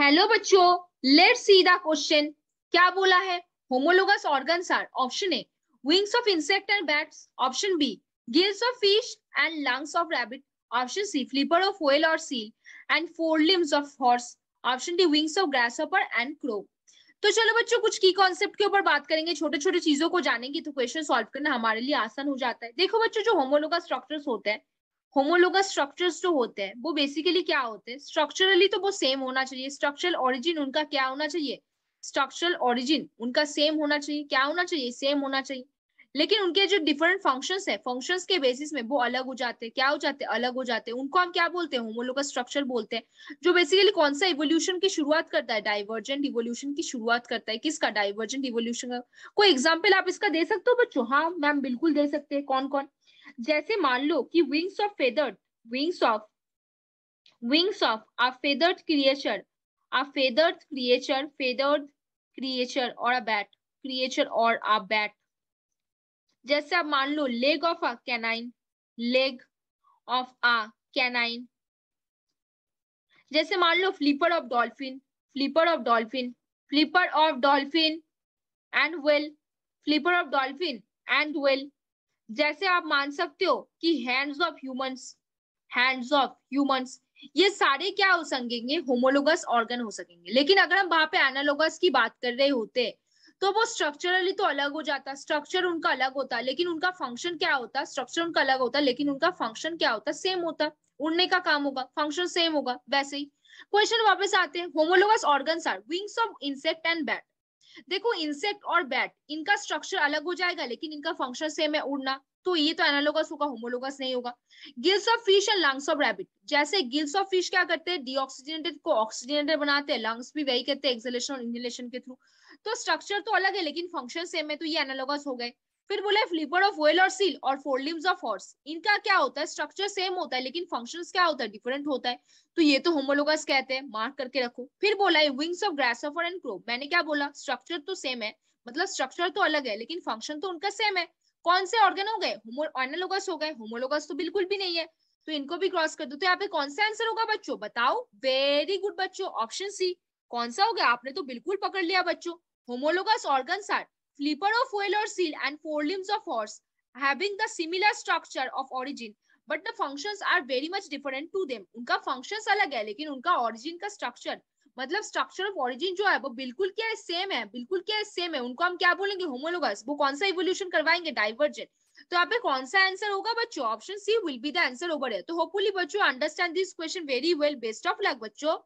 hello बच्चों let see the question क्या बोला है homologous organs are option A wings of insect and bats option B gills of fish and lungs of rabbit option C flipper of whale और seal and four limbs of horse option D wings of offer and crow तो चलो बच्चों कुछ की concept के ऊपर बात करेंगे छोटे छोटे चीजों को जानेंगे तो क्वेश्चन सॉल्व करना हमारे लिए आसान हो जाता है देखो बच्चों जो होमोलोगा स्ट्रक्चर्स होते हैं होमोलोगा स्ट्रक्चर्स जो होते हैं वो बेसिकली क्या होते हैं स्ट्रक्चरली तो वो सेम होना चाहिए स्ट्रक्चरल ऑरिजिन उनका क्या होना चाहिए स्ट्रक्चरल ऑरिजिन उनका सेम होना चाहिए क्या होना चाहिए सेम होना चाहिए लेकिन उनके जो डिफरेंट फंक्शंस है फंक्शंस के बेसिस में वो अलग हो जाते हैं क्या हो जाते हैं अलग हो जाते हैं उनको हम क्या बोलते हैं होमोलोगा स्ट्रक्चर बोलते हैं जो बेसिकली कौन सा इवोल्यूशन की शुरुआत करता है डाइवर्जेंट इवोल्यूशन की शुरुआत करता है किसका डाइवर्जेंट इवोल्यूशन का कोई एग्जाम्पल आप इसका दे सकते हो बच्चों हाँ मैम बिल्कुल दे सकते हैं कौन कौन जैसे मान लो कि wings of feathered wings of wings of a feathered creature a feathered creature feathered creature और अ बैट क्रिएचर और अ बैट जैसे आप मान लो leg of a canine leg of a canine जैसे मान लो flipper of dolphin flipper of dolphin flipper of dolphin and whale flipper of dolphin and whale जैसे आप मान सकते हो कि hands of humans hands of humans ये सारे क्या हो सकेंगे होमोलोगस ऑर्गन हो सकेंगे लेकिन अगर हम वहां पे एनालोगस की बात कर रहे होते तो वो स्ट्रक्चरली तो अलग हो जाता स्ट्रक्चर उनका अलग होता लेकिन उनका फंक्शन क्या होता स्ट्रक्चर उनका अलग होता लेकिन उनका फंक्शन क्या होता सेम होता उड़ने का काम होगा फंक्शन सेम होगा वैसे ही क्वेश्चन वापस आते हैं homologous organ are wings of insect and bat देखो इंसेक्ट और बैट इनका स्ट्रक्चर अलग हो जाएगा लेकिन इनका फंक्शन सेम है उड़ना तो ये तो एनालोगस होगा होमोलोगस नहीं होगा gills of fish and lungs of rabbit जैसे गिल्स ऑफ फिश क्या करते हैं डीऑक्सीजनेटेड को ऑक्सीजनेटेड बनाते हैं लंग्स भी वही करते हैं एक्सलेशन और इंजलेशन के थ्रू तो स्ट्रक्चर तो अलग है लेकिन फंक्शन सेम है तो ये एनालोगस हो गए फिर बोले फ्लिपर ऑफ वेल और सील और फोर लिम्स ऑफ हॉर्स इनका क्या होता है स्ट्रक्चर सेम होता है लेकिन फंक्शन क्या होता है डिफरेंट होता है तो ये तो होमोलोगस कहते हैं मार्क करके रखो फिर बोला है wings of grasshopper and crow मैंने क्या बोला स्ट्रक्चर तो सेम है मतलब स्ट्रक्चर तो अलग है लेकिन फंक्शन तो उनका सेम है कौन से ऑर्गन हो गए एनालोगस हो गए होमोलोगस तो बिल्कुल भी नहीं है तो इनको भी क्रॉस कर दो तो यहाँ पे कौन सा आंसर होगा बच्चों बताओ वेरी गुड बच्चों ऑप्शन सी कौन सा हो गया आपने तो बिल्कुल पकड़ लिया बच्चों homologous organ are Flipper of whale or seal and forelimbs of horse having the similar structure of origin but the functions are very much different to them उनका फंक्शंस अलग है लेकिन उनका ऑरिजिन का स्ट्रक्चर मतलब स्ट्रक्चर ऑफ ऑरिजिन जो है वो बिल्कुल क्या है सेम है बिल्कुल क्या है सेम है उनको हम क्या बोलेंगे होमोलोगस वो कौन सा इवोल्यूशन करवाएंगे डाइवर्जेंट तो यहाँ पे कौन सा आंसर होगा बच्चों option C will be the answer over है तो होपफुली बच्चों understand this question very well best of luck बच्चों